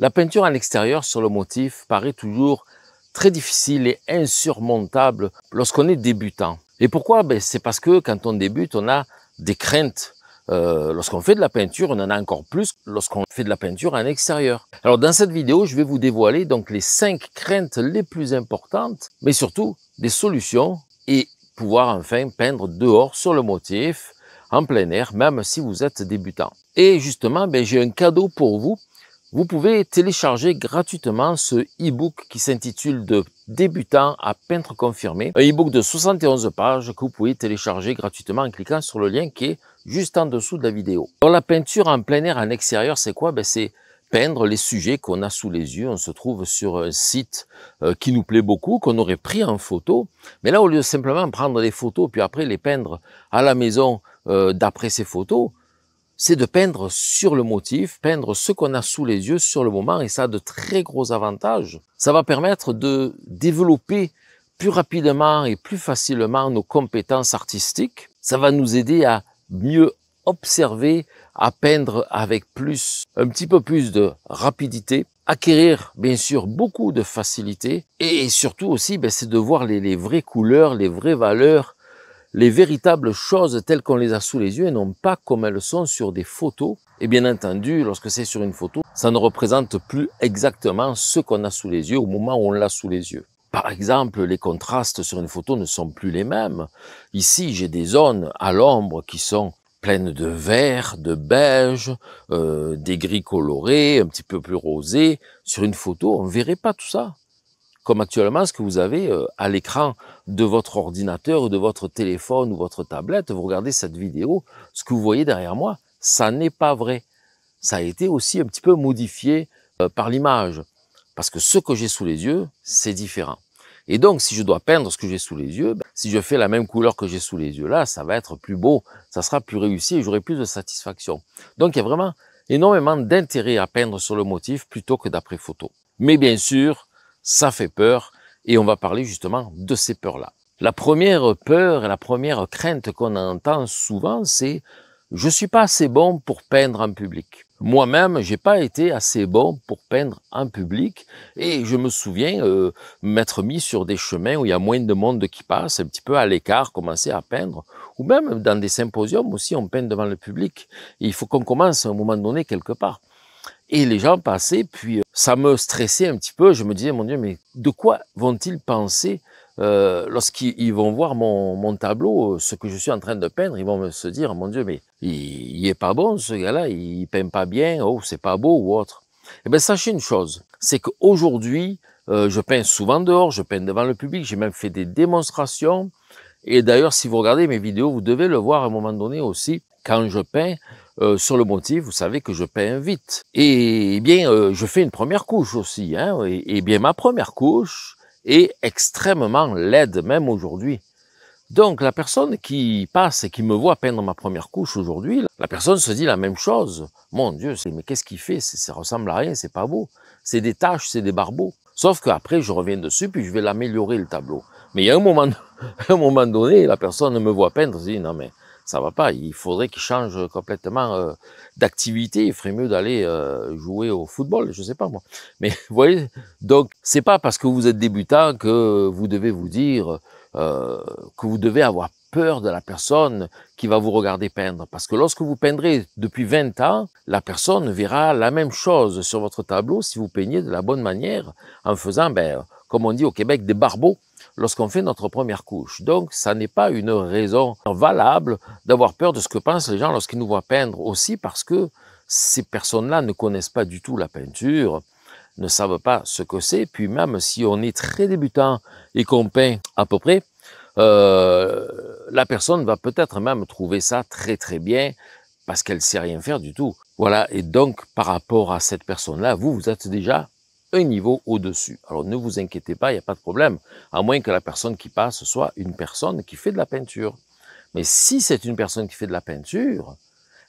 La peinture à l'extérieur sur le motif paraît toujours très difficile et insurmontable lorsqu'on est débutant. Et pourquoi ben, C'est parce que quand on débute, on a des craintes. Euh, lorsqu'on fait de la peinture, on en a encore plus lorsqu'on fait de la peinture en extérieur. Alors dans cette vidéo, je vais vous dévoiler donc les cinq craintes les plus importantes, mais surtout des solutions et pouvoir enfin peindre dehors sur le motif, en plein air, même si vous êtes débutant. Et justement, ben, j'ai un cadeau pour vous vous pouvez télécharger gratuitement ce e-book qui s'intitule De débutant à peintre confirmé, un e-book de 71 pages que vous pouvez télécharger gratuitement en cliquant sur le lien qui est juste en dessous de la vidéo. Alors la peinture en plein air en extérieur, c'est quoi ben, C'est peindre les sujets qu'on a sous les yeux. On se trouve sur un site euh, qui nous plaît beaucoup, qu'on aurait pris en photo. Mais là, au lieu de simplement prendre des photos puis après les peindre à la maison euh, d'après ces photos, c'est de peindre sur le motif, peindre ce qu'on a sous les yeux sur le moment, et ça a de très gros avantages. Ça va permettre de développer plus rapidement et plus facilement nos compétences artistiques. Ça va nous aider à mieux observer, à peindre avec plus, un petit peu plus de rapidité, acquérir bien sûr beaucoup de facilité et surtout aussi ben, c'est de voir les, les vraies couleurs, les vraies valeurs les véritables choses telles qu'on les a sous les yeux et non pas comme elles sont sur des photos. Et bien entendu, lorsque c'est sur une photo, ça ne représente plus exactement ce qu'on a sous les yeux au moment où on l'a sous les yeux. Par exemple, les contrastes sur une photo ne sont plus les mêmes. Ici, j'ai des zones à l'ombre qui sont pleines de vert, de beige, euh, des gris colorés, un petit peu plus rosés. Sur une photo, on ne verrait pas tout ça comme actuellement ce que vous avez euh, à l'écran de votre ordinateur ou de votre téléphone ou votre tablette. Vous regardez cette vidéo, ce que vous voyez derrière moi, ça n'est pas vrai. Ça a été aussi un petit peu modifié euh, par l'image, parce que ce que j'ai sous les yeux, c'est différent. Et donc, si je dois peindre ce que j'ai sous les yeux, ben, si je fais la même couleur que j'ai sous les yeux là, ça va être plus beau, ça sera plus réussi et j'aurai plus de satisfaction. Donc, il y a vraiment énormément d'intérêt à peindre sur le motif plutôt que d'après photo. Mais bien sûr, ça fait peur, et on va parler justement de ces peurs-là. La première peur et la première crainte qu'on entend souvent, c'est je suis pas assez bon pour peindre en public. Moi-même, j'ai pas été assez bon pour peindre en public et je me souviens euh, m'être mis sur des chemins où il y a moins de monde qui passe, un petit peu à l'écart, commencer à peindre, ou même dans des symposiums aussi, on peint devant le public. Et il faut qu'on commence à un moment donné quelque part. Et les gens passaient, puis euh, ça me stressait un petit peu. Je me disais, mon Dieu, mais de quoi vont-ils penser euh, lorsqu'ils vont voir mon, tableau, euh, ce que je suis en train de peindre, ils vont se dire, mon Dieu, mais il, est pas bon ce gars-là, il, peint pas bien, oh, c'est pas beau ou autre. Eh bien, sachez une chose, c'est qu'aujourd'hui, euh, je peins souvent dehors, je peins devant le public, j'ai même fait des démonstrations. Et d'ailleurs, si vous regardez mes vidéos, vous devez le voir à un moment donné aussi, quand je peins, euh, sur le motif, vous savez que je peins vite. Et, eh bien, euh, je fais une première couche aussi. Hein, et, bien, ma première couche est extrêmement laide, même aujourd'hui. Donc, la personne qui passe et qui me voit peindre ma première couche aujourd'hui, la personne se dit la même chose. Mon Dieu, mais qu'est-ce qu'il fait Ça ressemble à rien, c'est pas beau. C'est des taches, c'est des barbeaux. Sauf qu'après, je reviens dessus, puis je vais l'améliorer, le tableau. Mais il y a un moment, un moment donné, la personne me voit peindre, se dit, non mais ça va pas. Il faudrait qu'il change euh, complètement euh, d'activité. Il ferait mieux d'aller euh, jouer au football, je sais pas moi. Mais vous voyez, donc c'est pas parce que vous êtes débutant que vous devez vous dire que vous devez avoir peur de la personne qui va vous regarder peindre. Parce que lorsque vous peindrez depuis 20 ans, la personne verra la même chose sur votre tableau si vous peignez de la bonne manière en faisant, ben, comme on dit au Québec, des barbeaux lorsqu'on fait notre première couche. Donc, ça n'est pas une raison valable d'avoir peur de ce que pensent les gens lorsqu'ils nous voient peindre aussi parce que ces personnes-là ne connaissent pas du tout la peinture, ne savent pas ce que c'est. Puis même si on est très débutant et qu'on peint à peu près, euh, la personne va peut-être même trouver ça très très bien parce qu'elle sait rien faire du tout. Voilà, et donc par rapport à cette personne-là, vous, vous êtes déjà un niveau au-dessus. Alors ne vous inquiétez pas, il n'y a pas de problème, à moins que la personne qui passe soit une personne qui fait de la peinture. Mais si c'est une personne qui fait de la peinture,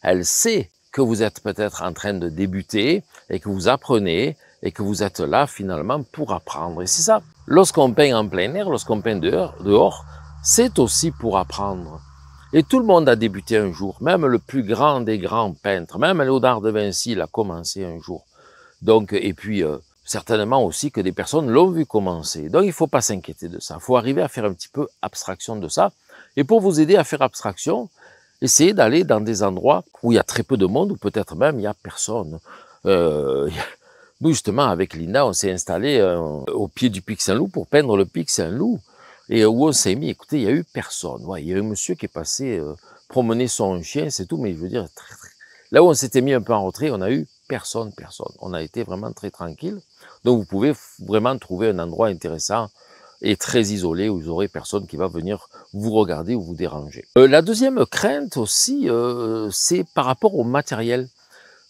elle sait que vous êtes peut-être en train de débuter et que vous apprenez et que vous êtes là finalement pour apprendre. Et c'est ça. Lorsqu'on peint en plein air, lorsqu'on peint dehors, c'est aussi pour apprendre. Et tout le monde a débuté un jour, même le plus grand des grands peintres, même Léonard de Vinci l'a commencé un jour. Donc, et puis, euh, certainement aussi que des personnes l'ont vu commencer. Donc il ne faut pas s'inquiéter de ça. Il faut arriver à faire un petit peu abstraction de ça. Et pour vous aider à faire abstraction, essayez d'aller dans des endroits où il y a très peu de monde, ou peut-être même il n'y a personne. Euh, justement avec Linda, on s'est installé euh, au pied du pic Saint-Loup pour peindre le pic Saint-Loup. Et où on s'est mis, écoutez, il n'y a eu personne. Ouais, il y a eu un monsieur qui est passé euh, promener son chien, c'est tout, mais je veux dire, là où on s'était mis un peu en retrait, on a eu personne, personne. On a été vraiment très tranquille. Donc vous pouvez vraiment trouver un endroit intéressant et très isolé où vous aurez personne qui va venir vous regarder ou vous déranger. Euh, la deuxième crainte aussi, euh, c'est par rapport au matériel.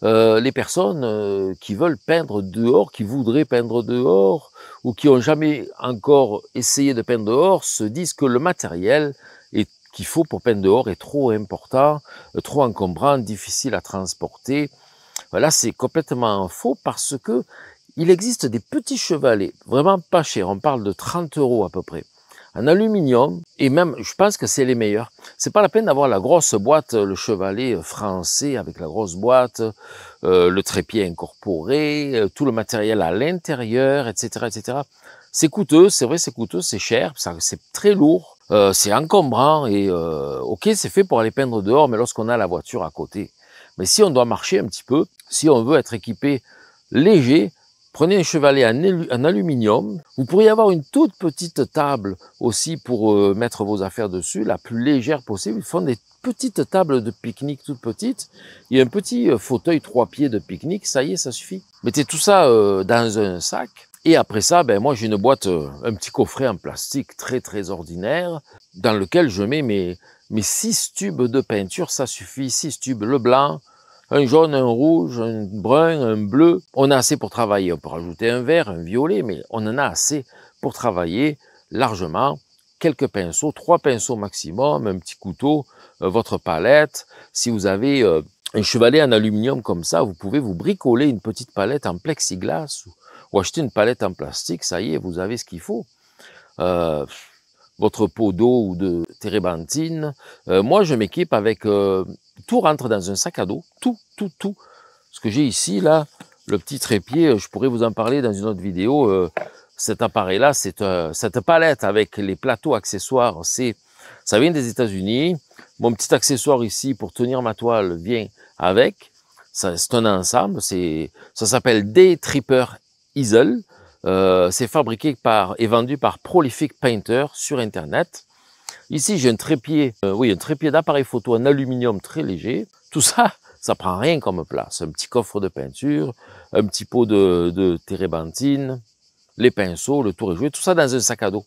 Euh, les personnes qui veulent peindre dehors, qui voudraient peindre dehors ou qui ont jamais encore essayé de peindre dehors se disent que le matériel qu'il faut pour peindre dehors est trop important, trop encombrant, difficile à transporter. Voilà, c'est complètement faux parce que il existe des petits chevalets, vraiment pas chers, on parle de 30 euros à peu près, en aluminium, et même, je pense que c'est les meilleurs. C'est pas la peine d'avoir la grosse boîte, le chevalet français avec la grosse boîte, euh, le trépied incorporé, euh, tout le matériel à l'intérieur, etc., etc. C'est coûteux, c'est vrai, c'est coûteux, c'est cher, c'est très lourd, euh, c'est encombrant et ok, c'est fait pour aller peindre dehors, mais lorsqu'on a la voiture à côté, mais si on doit marcher un petit peu, si on veut être équipé léger, Prenez un chevalet en, aluminium. Vous pourriez avoir une toute petite table aussi pour euh, mettre vos affaires dessus, la plus légère possible. Ils font des petites tables de pique-nique toutes petites. et un petit euh, fauteuil trois pieds de pique-nique. Ça y est, ça suffit. Mettez tout ça euh, dans un sac. Et après ça, ben moi j'ai une boîte, un petit coffret en plastique très très ordinaire dans lequel je mets mes, mes six tubes de peinture. Ça suffit, six tubes, le blanc, un jaune, un rouge, un brun, un bleu. On a assez pour travailler. On peut rajouter un vert, un violet, mais on en a assez pour travailler largement. Quelques pinceaux, trois pinceaux maximum, un petit couteau, euh, votre palette. Si vous avez euh, un chevalet en aluminium comme ça, vous pouvez vous bricoler une petite palette en plexiglas ou, acheter une palette en plastique. Ça y est, vous avez ce qu'il faut. Euh, votre pot d'eau ou de térébenthine. moi, je m'équipe avec tout rentre dans un sac à dos, tout, tout, tout. Ce que j'ai ici, là, le petit trépied, euh, je pourrais vous en parler dans une autre vidéo. Euh, cet appareil-là, euh, cette palette avec les plateaux accessoires, c'est, ça vient des États-Unis. Mon petit accessoire ici pour tenir ma toile vient avec. C'est un ensemble. C'est, ça s'appelle Day Tripper Easel. Euh, c'est fabriqué par et vendu par Prolific Painter sur Internet. Ici, j'ai un trépied, euh, oui, un trépied d'appareil photo en aluminium très léger. Tout ça, ça prend rien comme place. Un petit coffre de peinture, un petit pot de, de térébenthine, les pinceaux, le tour est joué, tout ça dans un sac à dos.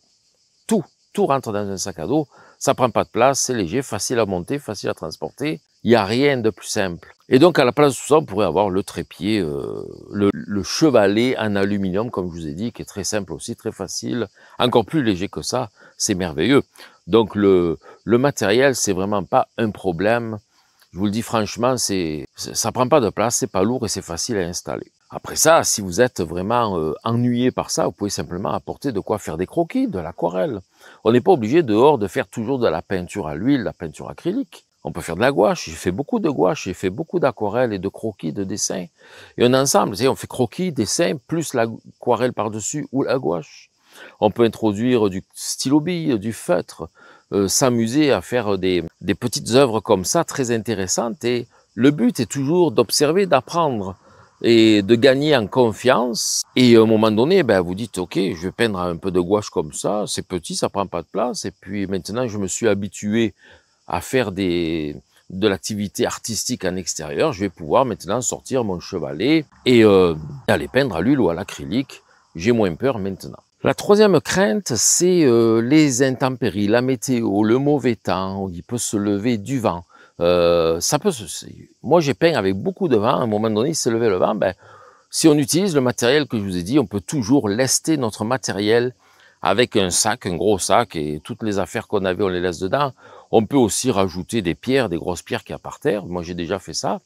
Tout, tout rentre dans un sac à dos. Ça prend pas de place, c'est léger, facile à monter, facile à transporter. Il n'y a rien de plus simple. Et donc, à la place de ça, on pourrait avoir le trépied, euh, le, le, chevalet en aluminium, comme je vous ai dit, qui est très simple aussi, très facile, encore plus léger que ça. C'est merveilleux. Donc le, le matériel, c'est vraiment pas un problème. Je vous le dis franchement, c'est ça prend pas de place, c'est pas lourd et c'est facile à installer. Après ça, si vous êtes vraiment euh, ennuyé par ça, vous pouvez simplement apporter de quoi faire des croquis, de l'aquarelle. On n'est pas obligé dehors de faire toujours de la peinture à l'huile, la peinture acrylique. On peut faire de la gouache. J'ai fait beaucoup de gouache, j'ai fait beaucoup d'aquarelle et de croquis, de dessins. Et on ensemble, vous savez, on fait croquis, dessins, plus l'aquarelle par-dessus ou la gouache. On peut introduire du stylo bille, du feutre, euh, s'amuser à faire des, petites œuvres comme ça, très intéressantes. Et le but est toujours d'observer, d'apprendre et de gagner en confiance. Et à un moment donné, ben, vous dites, OK, je vais peindre un peu de gouache comme ça, c'est petit, ça prend pas de place. Et puis maintenant, je me suis habitué à faire de l'activité artistique en extérieur, je vais pouvoir maintenant sortir mon chevalet et euh, aller peindre à l'huile ou à l'acrylique. J'ai moins peur maintenant. La troisième crainte, c'est euh, les intempéries, la météo, le mauvais temps, il peut se lever du vent. Euh, ça peut se... Moi, j'ai peint avec beaucoup de vent. À un moment donné, il s'est le vent. Ben, si on utilise le matériel que je vous ai dit, on peut toujours lester notre matériel avec un sac, un gros sac, et toutes les affaires qu'on avait, on les laisse dedans. On peut aussi rajouter des pierres, des grosses pierres qui y a par terre. Moi, j'ai déjà fait ça.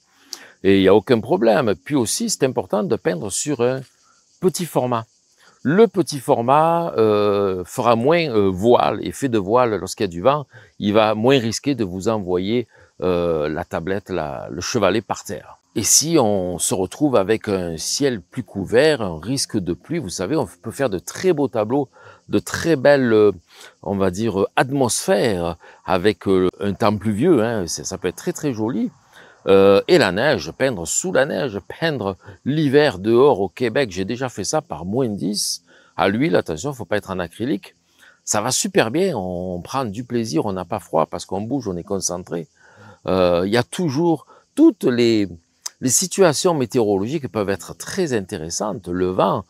Et il n'y a aucun problème. Puis aussi, c'est important de peindre sur un petit format. Le petit format euh, fera moins euh, voile, effet de voile lorsqu'il y a du vent. Il va moins risquer de vous envoyer euh, la tablette, le chevalet par terre. Et si on se retrouve avec un ciel plus couvert, un risque de pluie, vous savez, on peut faire de très beaux tableaux, de très belles, on va dire, atmosphères avec un temps pluvieux. Hein, ça peut être très très joli. Euh, et la neige, peindre sous la neige, peindre l'hiver dehors au Québec. J'ai déjà fait ça par moins 10. À l'huile, attention, faut pas être en acrylique. Ça va super bien, on prend du plaisir, on n'a pas froid parce qu'on bouge, on est concentré. Euh, il y a toujours toutes les, les situations météorologiques peuvent être très intéressantes. Le vent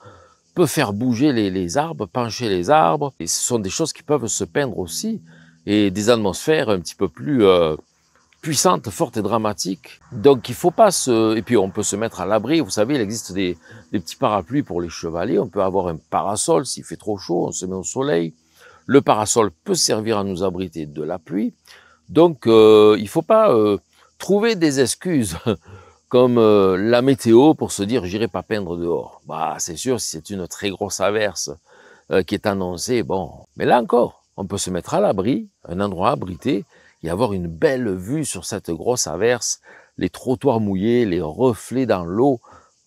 peut faire bouger les, arbres, pencher les arbres. Et ce sont des choses qui peuvent se peindre aussi. Et des atmosphères un petit peu plus euh, puissante, forte et dramatique. Donc il faut pas se... Et puis on peut se mettre à l'abri. Vous savez, il existe des, petits parapluies pour les chevaliers. On peut avoir un parasol s'il fait trop chaud, on se met au soleil. Le parasol peut servir à nous abriter de la pluie. Donc il euh, il faut pas euh, trouver des excuses comme euh, la météo pour se dire j'irai pas peindre dehors. Bah c'est sûr, si c'est une très grosse averse qui est annoncée, bon. Mais là encore, on peut se mettre à l'abri, un endroit abrité, et avoir une belle vue sur cette grosse averse, les trottoirs mouillés, les reflets dans l'eau.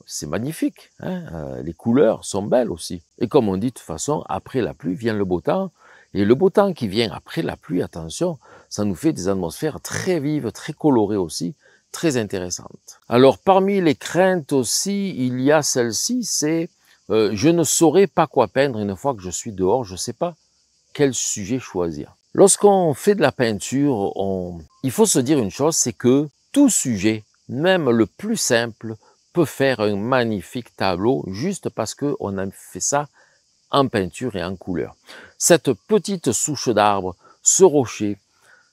C'est magnifique. Hein, euh, les couleurs sont belles aussi. Et comme on dit de toute façon, après la pluie vient le beau temps. Et le beau temps qui vient après la pluie, attention, ça nous fait des atmosphères très vives, très colorées aussi, très intéressantes. Alors parmi les craintes aussi, il y a celle-ci, c'est euh, je ne saurais pas quoi peindre une fois que je suis dehors, je ne sais pas quel sujet choisir. Lorsqu'on fait de la peinture, on... il faut se dire une chose, c'est que tout sujet, même le plus simple, peut faire un magnifique tableau juste parce qu'on a fait ça en peinture et en couleur. Cette petite souche d'arbre, ce rocher,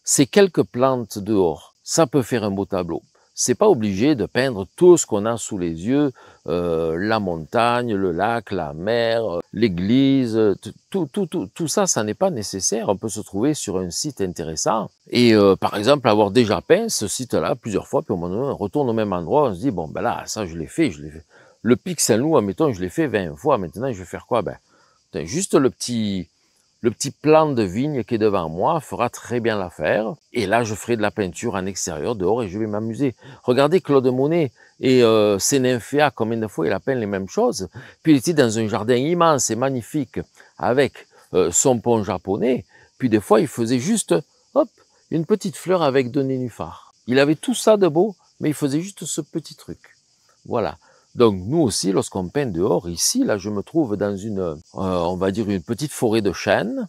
ces quelques plantes dehors, ça peut faire un beau tableau c'est pas obligé de peindre tout ce qu'on a sous les yeux, euh, la montagne, le lac, la mer, l'église, tout, tout, tout, tout, ça, ça n'est pas nécessaire. On peut se trouver sur un site intéressant et euh, par exemple avoir déjà peint ce site-là plusieurs fois, puis au moment on retourne au même endroit, on se dit bon ben là, ça je l'ai fait, je l'ai fait. Le pic Saint-Loup, admettons, je l'ai fait 20 fois, maintenant je vais faire quoi Ben, juste le petit, le petit plan de vigne qui est devant moi fera très bien l'affaire. Et là, je ferai de la peinture en extérieur, dehors, et je vais m'amuser. Regardez Claude Monet et euh, ses nymphéas. combien de fois il a peint les mêmes choses. Puis il était dans un jardin immense et magnifique, avec euh, son pont japonais. Puis des fois, il faisait juste, hop, une petite fleur avec deux nénuphars. Il avait tout ça de beau, mais il faisait juste ce petit truc. Voilà. Donc nous aussi, lorsqu'on peint dehors, ici, là, je me trouve dans une, euh, on va dire, une petite forêt de chênes.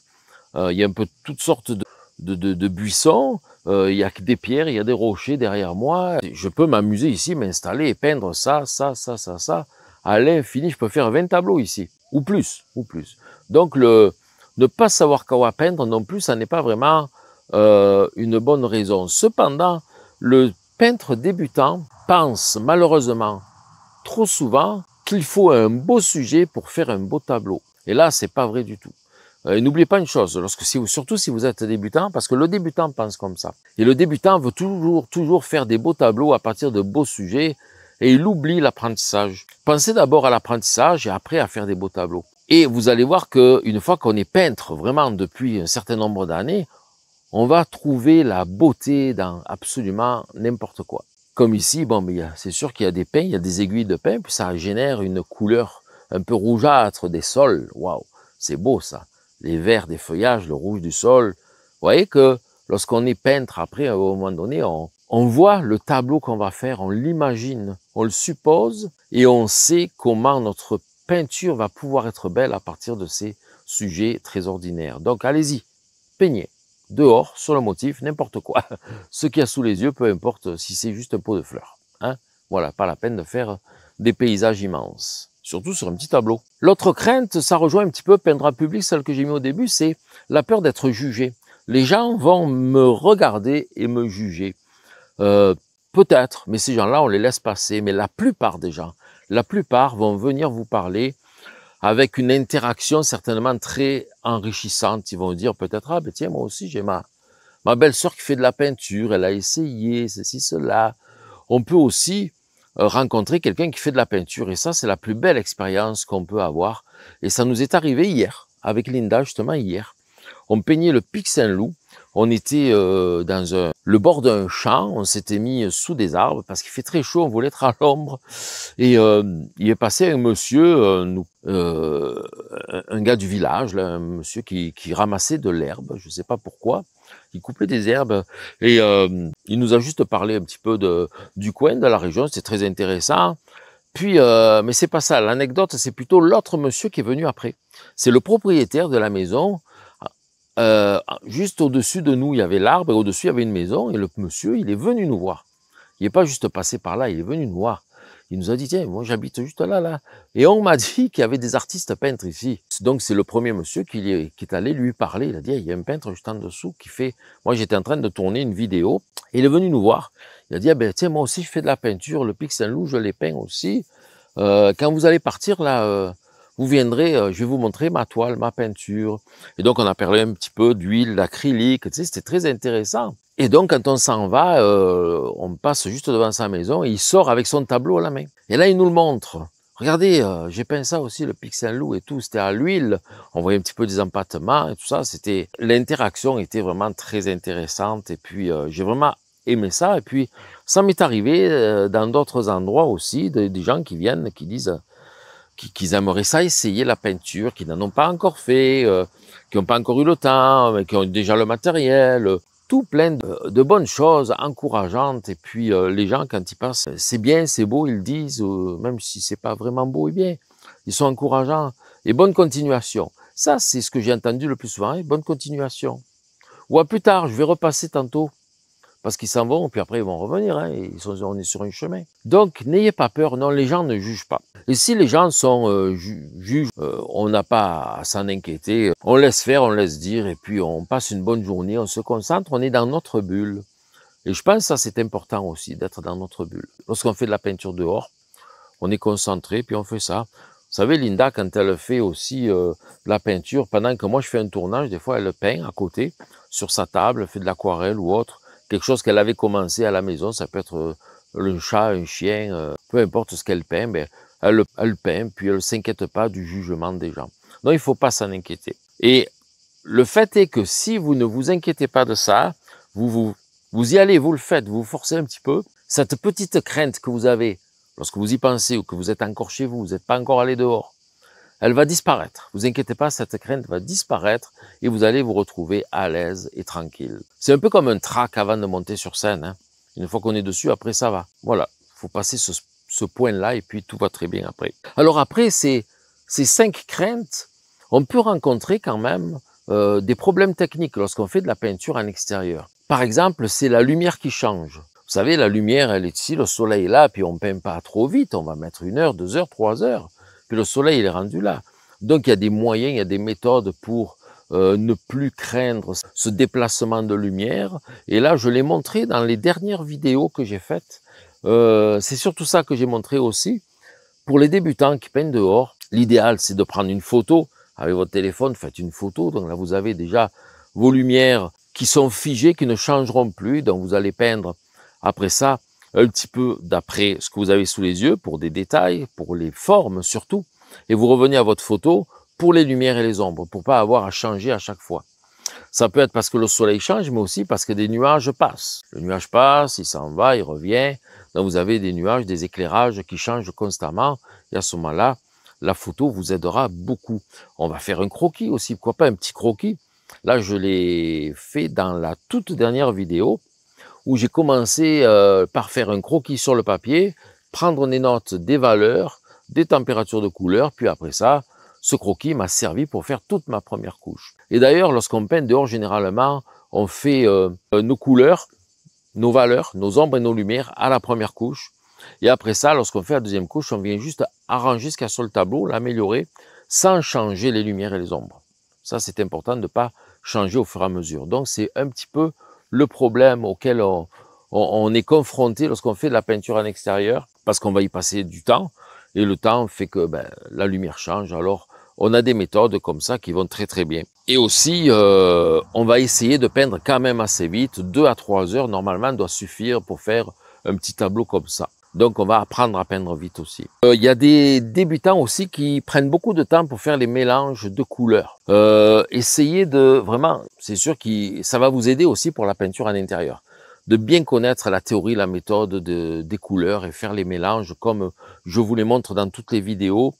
Euh, il y a un peu toutes sortes de, buissons, euh, il y a des pierres, il y a des rochers derrière moi. Je peux m'amuser ici, m'installer et peindre ça, ça, ça, ça, ça. À l'infini, je peux faire 20 tableaux ici, ou plus, ou plus. Donc le, ne pas savoir quoi peindre non plus, ça n'est pas vraiment une bonne raison. Cependant, le peintre débutant pense malheureusement trop souvent qu'il faut un beau sujet pour faire un beau tableau. Et là, c'est pas vrai du tout. Euh, et n'oubliez pas une chose, lorsque surtout si vous êtes débutant, parce que le débutant pense comme ça. Et le débutant veut toujours, toujours faire des beaux tableaux à partir de beaux sujets et il oublie l'apprentissage. Pensez d'abord à l'apprentissage et après à faire des beaux tableaux. Et vous allez voir que une fois qu'on est peintre vraiment depuis un certain nombre d'années, on va trouver la beauté dans absolument n'importe quoi. Comme ici, bon, c'est sûr qu'il y a des pins, il y a des aiguilles de pins, puis ça génère une couleur un peu rougeâtre des sols. Waouh, c'est beau ça. Les verts des feuillages, le rouge du sol. Vous voyez que lorsqu'on est peintre, après, à un moment donné, on voit le tableau qu'on va faire, on l'imagine, on le suppose, et on sait comment notre peinture va pouvoir être belle à partir de ces sujets très ordinaires. Donc allez-y, peignez dehors, sur le motif, n'importe quoi. Ce qu'il y a sous les yeux, peu importe si c'est juste un pot de fleurs. Hein voilà, pas la peine de faire des paysages immenses, surtout sur un petit tableau. L'autre crainte, ça rejoint un petit peu peindre public, celle que j'ai mis au début, c'est la peur d'être jugé. Les gens vont me regarder et me juger. Euh, peut-être, mais ces gens-là, on les laisse passer. Mais la plupart des gens, la plupart vont venir vous parler avec une interaction certainement très enrichissante. Ils vont dire peut-être, ah ben tiens, moi aussi j'ai ma, ma belle-sœur qui fait de la peinture, elle a essayé ceci, cela. On peut aussi euh, rencontrer quelqu'un qui fait de la peinture et ça, c'est la plus belle expérience qu'on peut avoir. Et ça nous est arrivé hier, avec Linda justement hier. On peignait le Pic Saint-Loup on était euh, dans un, le bord d'un champ, on s'était mis sous des arbres parce qu'il fait très chaud, on voulait être à l'ombre. Et euh, il est passé un monsieur, euh, un gars du village, là, un monsieur qui, ramassait de l'herbe, je ne sais pas pourquoi. Il coupait des herbes et il nous a juste parlé un petit peu de, du coin, de la région, c'est très intéressant. Puis, mais c'est pas ça. L'anecdote, c'est plutôt l'autre monsieur qui est venu après. C'est le propriétaire de la maison euh, ah, juste au-dessus de nous, il y avait l'arbre et au-dessus, il y avait une maison. Et le monsieur, il est venu nous voir. Il n'est pas juste passé par là, il est venu nous voir. Il nous a dit, tiens, moi j'habite juste là, là. Et on m'a dit qu'il y avait des artistes peintres ici. Donc c'est le premier monsieur qui est, allé lui parler. Il a dit, il y a un peintre juste en dessous qui fait... Moi j'étais en train de tourner une vidéo. Et il est venu nous voir. Il a dit, ah ben, tiens, moi aussi je fais de la peinture. Le Pic Saint-Loup, je les peins aussi. Euh, quand vous allez partir là... Euh, vous viendrez, euh, je vais vous montrer ma toile, ma peinture. Et donc, on a parlé un petit peu d'huile, d'acrylique, tu c'était très intéressant. Et donc, quand on s'en va, euh, on passe juste devant sa maison, il sort avec son tableau à la main. Et là, il nous le montre. Regardez, euh, j'ai peint ça aussi, le pixel loup et tout, c'était à l'huile. On voyait un petit peu des empattements et tout ça. C'était L'interaction était vraiment très intéressante. Et puis, j'ai vraiment aimé ça. Et puis, ça m'est arrivé dans d'autres endroits aussi, des gens qui viennent, qui disent qu'ils aimeraient ça essayer la peinture, qui n'en ont pas encore fait, euh, qui n'ont pas encore eu le temps, mais qui ont déjà le matériel. Euh, tout plein euh, de, bonnes choses encourageantes. Et puis euh, les gens, quand ils passent, c'est bien, c'est beau, ils disent, même si c'est pas vraiment beau et bien, ils sont encourageants. Et bonne continuation. Ça, c'est ce que j'ai entendu le plus souvent. Et hein, bonne continuation. Ou à plus tard, je vais repasser tantôt parce qu'ils s'en vont, puis après ils vont revenir, hein. ils sont, on est sur un chemin. Donc n'ayez pas peur, non, les gens ne jugent pas. Et si les gens sont euh, juges, euh, on n'a pas à s'en inquiéter, on laisse faire, on laisse dire, et puis on passe une bonne journée, on se concentre, on est dans notre bulle. Et je pense que ça c'est important aussi, d'être dans notre bulle. Lorsqu'on fait de la peinture dehors, on est concentré, puis on fait ça. Vous savez, Linda, quand elle fait aussi euh, de la peinture, pendant que moi je fais un tournage, des fois elle peint à côté, sur sa table, fait de l'aquarelle ou autre quelque chose qu'elle avait commencé à la maison, ça peut être un euh, chat, un chien, euh, peu importe ce qu'elle peint, mais ben, elle, elle peint, puis elle s'inquiète pas du jugement des gens. Donc il faut pas s'en inquiéter. Et le fait est que si vous ne vous inquiétez pas de ça, vous, vous, vous y allez, vous le faites, vous, vous forcez un petit peu, cette petite crainte que vous avez lorsque vous y pensez ou que vous êtes encore chez vous, vous n'êtes pas encore allé dehors, elle va disparaître. Vous inquiétez pas, cette crainte va disparaître et vous allez vous retrouver à l'aise et tranquille. C'est un peu comme un trac avant de monter sur scène. Hein. Une fois qu'on est dessus, après ça va. Voilà, faut passer ce, point-là et puis tout va très bien après. Alors après, ces, cinq craintes, on peut rencontrer quand même euh, des problèmes techniques lorsqu'on fait de la peinture en extérieur. Par exemple, c'est la lumière qui change. Vous savez, la lumière, elle est ici, le soleil est là, puis on peint pas trop vite, on va mettre une heure, deux heures, trois heures. Puis le soleil, est rendu là. Donc il y a des moyens, il y a des méthodes pour euh, ne plus craindre ce déplacement de lumière. Et là, je l'ai montré dans les dernières vidéos que j'ai faites. Euh, c'est surtout ça que j'ai montré aussi. Pour les débutants qui peignent dehors, l'idéal, c'est de prendre une photo. Avec votre téléphone, faites une photo. Donc là, vous avez déjà vos lumières qui sont figées, qui ne changeront plus. Donc vous allez peindre après ça un petit peu d'après ce que vous avez sous les yeux pour des détails, pour les formes surtout, et vous revenez à votre photo pour les lumières et les ombres, pour pas avoir à changer à chaque fois. Ça peut être parce que le soleil change, mais aussi parce que des nuages passent. Le nuage passe, il s'en va, il revient. Donc vous avez des nuages, des éclairages qui changent constamment. Et à ce moment-là, la photo vous aidera beaucoup. On va faire un croquis aussi, pourquoi pas un petit croquis. Là, je l'ai fait dans la toute dernière vidéo où j'ai commencé euh, par faire un croquis sur le papier, prendre des notes des valeurs, des températures de couleurs, puis après ça, ce croquis m'a servi pour faire toute ma première couche. Et d'ailleurs, lorsqu'on peint dehors, généralement, on fait euh, nos couleurs, nos valeurs, nos ombres et nos lumières à la première couche. Et après ça, lorsqu'on fait la deuxième couche, on vient juste arranger ce qu'il y a sur le tableau, l'améliorer, sans changer les lumières et les ombres. Ça, c'est important de ne pas changer au fur et à mesure. Donc, c'est un petit peu le problème auquel on, est confronté lorsqu'on fait de la peinture en extérieur, parce qu'on va y passer du temps, et le temps fait que ben, la lumière change, alors on a des méthodes comme ça qui vont très très bien. Et aussi, euh, on va essayer de peindre quand même assez vite, 2 à 3 heures normalement doit suffire pour faire un petit tableau comme ça. Donc on va apprendre à peindre vite aussi. Euh, il y a des débutants aussi qui prennent beaucoup de temps pour faire les mélanges de couleurs. Euh, essayez de vraiment, c'est sûr que ça va vous aider aussi pour la peinture à l'intérieur, de bien connaître la théorie, la méthode des couleurs et faire les mélanges comme je vous les montre dans toutes les vidéos.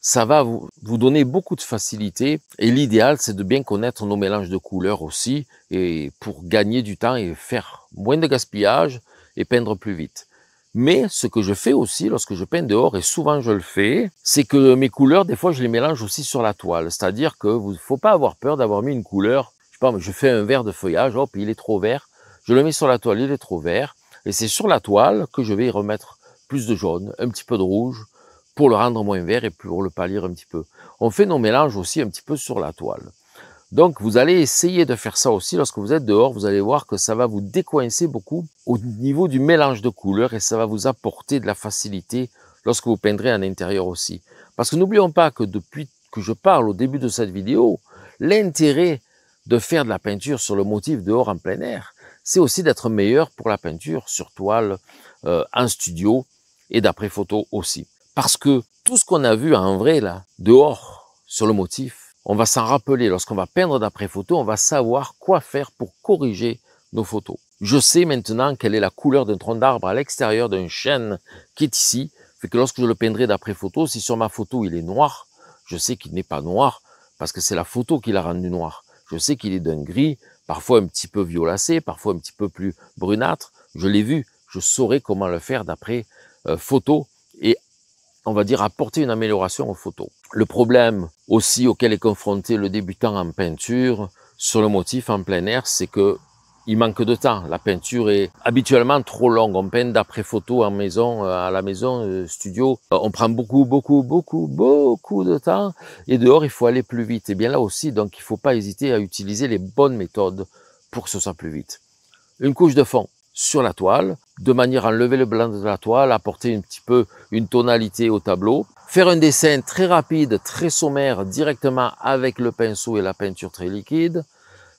Ça va vous, vous donner beaucoup de facilité et l'idéal c'est de bien connaître nos mélanges de couleurs aussi et pour gagner du temps et faire moins de gaspillage et peindre plus vite. Mais ce que je fais aussi lorsque je peins dehors, et souvent je le fais, c'est que mes couleurs, des fois, je les mélange aussi sur la toile. C'est-à-dire que vous, faut pas avoir peur d'avoir mis une couleur. Je je fais un vert de feuillage, hop, il est trop vert. Je le mets sur la toile, il est trop vert. Et c'est sur la toile que je vais y remettre plus de jaune, un petit peu de rouge, pour le rendre moins vert et pour le pâlir un petit peu. On fait nos mélanges aussi un petit peu sur la toile. Donc vous allez essayer de faire ça aussi lorsque vous êtes dehors, vous allez voir que ça va vous décoincer beaucoup au niveau du mélange de couleurs et ça va vous apporter de la facilité lorsque vous peindrez en intérieur aussi. Parce que n'oublions pas que depuis que je parle au début de cette vidéo, l'intérêt de faire de la peinture sur le motif dehors en plein air, c'est aussi d'être meilleur pour la peinture sur toile, euh, en studio et d'après photo aussi. Parce que tout ce qu'on a vu en vrai là, dehors, sur le motif, on va s'en rappeler. Lorsqu'on va peindre d'après photo, on va savoir quoi faire pour corriger nos photos. Je sais maintenant quelle est la couleur d'un tronc d'arbre à l'extérieur d'un chêne qui est ici. Fait que lorsque je le peindrai d'après photo, si sur ma photo il est noir, je sais qu'il n'est pas noir parce que c'est la photo qui l'a rendu noir. Je sais qu'il est d'un gris, parfois un petit peu violacé, parfois un petit peu plus brunâtre. Je l'ai vu, je saurai comment le faire d'après euh, photo. Et on va dire, apporter une amélioration aux photos. Le problème aussi auquel est confronté le débutant en peinture sur le motif en plein air, c'est que il manque de temps. La peinture est habituellement trop longue. On peint d'après photo en maison, euh, à la maison, euh, studio. Euh, on prend beaucoup, beaucoup, beaucoup, beaucoup de temps. Et dehors, il faut aller plus vite. Et bien là aussi, donc, il faut pas hésiter à utiliser les bonnes méthodes pour que ce soit plus vite. Une couche de fond sur la toile, de manière à enlever le blanc de la toile, apporter un petit peu une tonalité au tableau, faire un dessin très rapide, très sommaire, directement avec le pinceau et la peinture très liquide,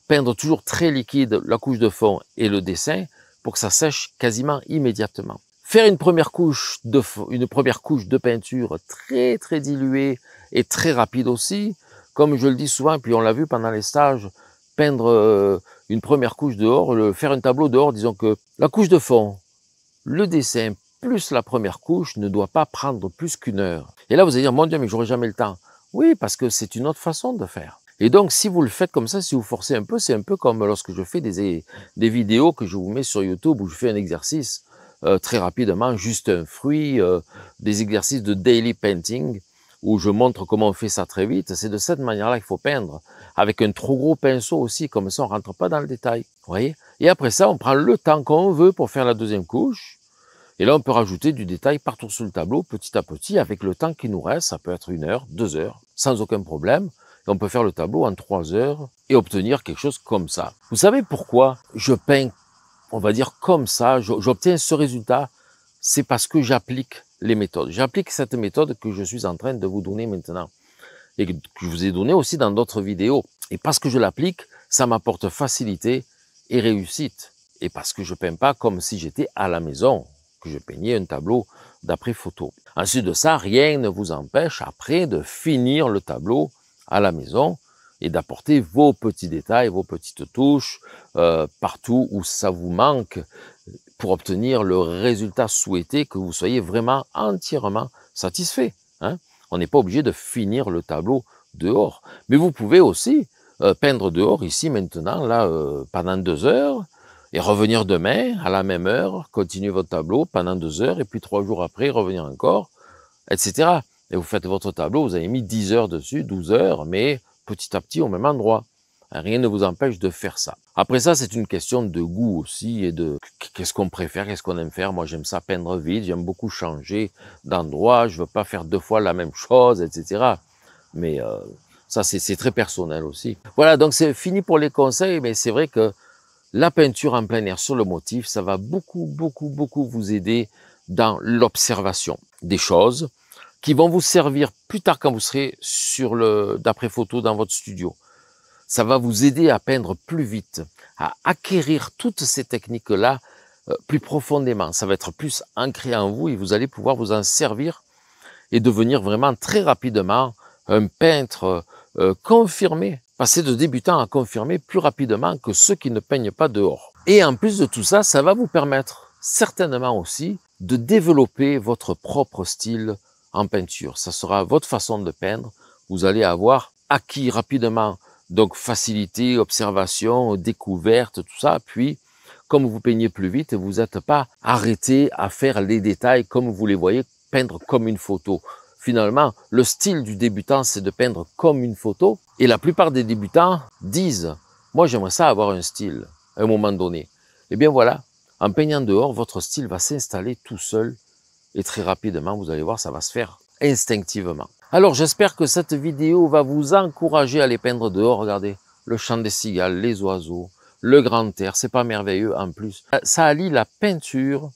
peindre toujours très liquide la couche de fond et le dessin pour que ça sèche quasiment immédiatement. Faire une première couche de, une première couche de peinture très très diluée et très rapide aussi, comme je le dis souvent, puis on l'a vu pendant les stages, peindre euh, une première couche dehors, le, faire un tableau dehors, disons que la couche de fond, le dessin plus la première couche ne doit pas prendre plus qu'une heure. Et là, vous allez dire, mon Dieu, mais j'aurai jamais le temps. Oui, parce que c'est une autre façon de faire. Et donc, si vous le faites comme ça, si vous forcez un peu, c'est un peu comme lorsque je fais des, des vidéos que je vous mets sur YouTube où je fais un exercice euh, très rapidement, juste un fruit, euh, des exercices de daily painting où je montre comment on fait ça très vite, c'est de cette manière-là qu'il faut peindre, avec un trop gros pinceau aussi, comme ça on rentre pas dans le détail, voyez Et après ça, on prend le temps qu'on veut pour faire la deuxième couche, et là on peut rajouter du détail partout sur le tableau, petit à petit, avec le temps qui nous reste, ça peut être une heure, deux heures, sans aucun problème, et on peut faire le tableau en trois heures et obtenir quelque chose comme ça. Vous savez pourquoi je peins, on va dire comme ça, j'obtiens ce résultat, c'est parce que j'applique les méthodes. J'applique cette méthode que je suis en train de vous donner maintenant et que je vous ai donnée aussi dans d'autres vidéos. Et parce que je l'applique, ça m'apporte facilité et réussite. Et parce que je ne peins pas comme si j'étais à la maison, que je peignais un tableau d'après photo. Ensuite de ça, rien ne vous empêche après de finir le tableau à la maison et d'apporter vos petits détails, vos petites touches euh, partout où ça vous manque pour obtenir le résultat souhaité, que vous soyez vraiment entièrement satisfait. Hein. On n'est pas obligé de finir le tableau dehors. Mais vous pouvez aussi euh, peindre dehors ici maintenant, là, euh, pendant deux heures, et revenir demain à la même heure, continuer votre tableau pendant deux heures, et puis trois jours après, revenir encore, etc. Et vous faites votre tableau, vous avez mis 10 heures dessus, 12 heures, mais petit à petit au même endroit. Rien ne vous empêche de faire ça. Après ça, c'est une question de goût aussi et de qu'est-ce qu'on préfère, qu'est-ce qu'on aime faire. Moi, j'aime ça peindre vide, j'aime beaucoup changer d'endroit, je veux pas faire deux fois la même chose, etc. Mais euh, ça, c'est très personnel aussi. Voilà, donc c'est fini pour les conseils, mais c'est vrai que la peinture en plein air sur le motif, ça va beaucoup, beaucoup, beaucoup vous aider dans l'observation des choses qui vont vous servir plus tard quand vous serez sur le d'après photo dans votre studio. Ça va vous aider à peindre plus vite, à acquérir toutes ces techniques-là euh, plus profondément. Ça va être plus ancré en vous et vous allez pouvoir vous en servir et devenir vraiment très rapidement un peintre euh, euh, confirmé. Passer de débutant à confirmé plus rapidement que ceux qui ne peignent pas dehors. Et en plus de tout ça, ça va vous permettre certainement aussi de développer votre propre style en peinture. Ça sera votre façon de peindre. Vous allez avoir acquis rapidement donc facilité, observation, découverte, tout ça. Puis, comme vous peignez plus vite, vous n'êtes pas arrêté à faire les détails comme vous les voyez, peindre comme une photo. Finalement, le style du débutant, c'est de peindre comme une photo. Et la plupart des débutants disent, moi j'aimerais ça avoir un style à un moment donné. Eh bien voilà, en peignant dehors, votre style va s'installer tout seul et très rapidement, vous allez voir, ça va se faire instinctivement. Alors j'espère que cette vidéo va vous encourager à les peindre dehors. Regardez, le chant des cigales, les oiseaux, le grand air, c'est pas merveilleux en plus. Ça allie la peinture,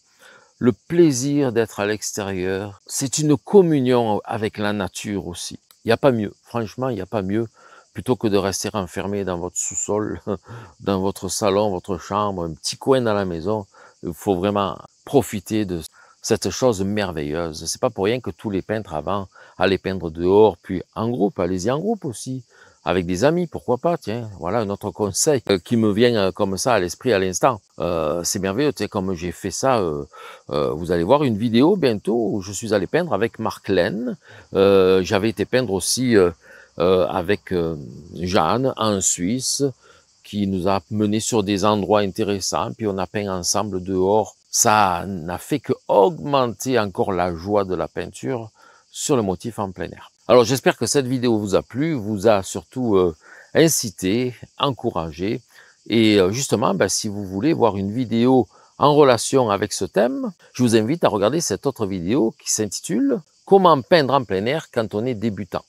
le plaisir d'être à l'extérieur. C'est une communion avec la nature aussi. Il n'y a pas mieux, franchement, il n'y a pas mieux plutôt que de rester enfermé dans votre sous-sol, dans votre salon, votre chambre, un petit coin dans la maison. Il faut vraiment profiter de cette chose merveilleuse. C'est pas pour rien que tous les peintres avant allaient peindre dehors, puis en groupe, allez-y en groupe aussi, avec des amis, pourquoi pas, tiens, voilà un autre conseil euh, qui me vient euh, comme ça à l'esprit à l'instant. Euh, c'est merveilleux, tu comme j'ai fait ça, vous allez voir une vidéo bientôt où je suis allé peindre avec Marc Laine, j'avais été peindre aussi avec Jeanne en Suisse, qui nous a menés sur des endroits intéressants, puis on a peint ensemble dehors ça n'a fait que augmenter encore la joie de la peinture sur le motif en plein air. Alors j'espère que cette vidéo vous a plu, vous a surtout euh, incité, encouragé. Et euh, justement, bah, si vous voulez voir une vidéo en relation avec ce thème, je vous invite à regarder cette autre vidéo qui s'intitule « Comment peindre en plein air quand on est débutant ».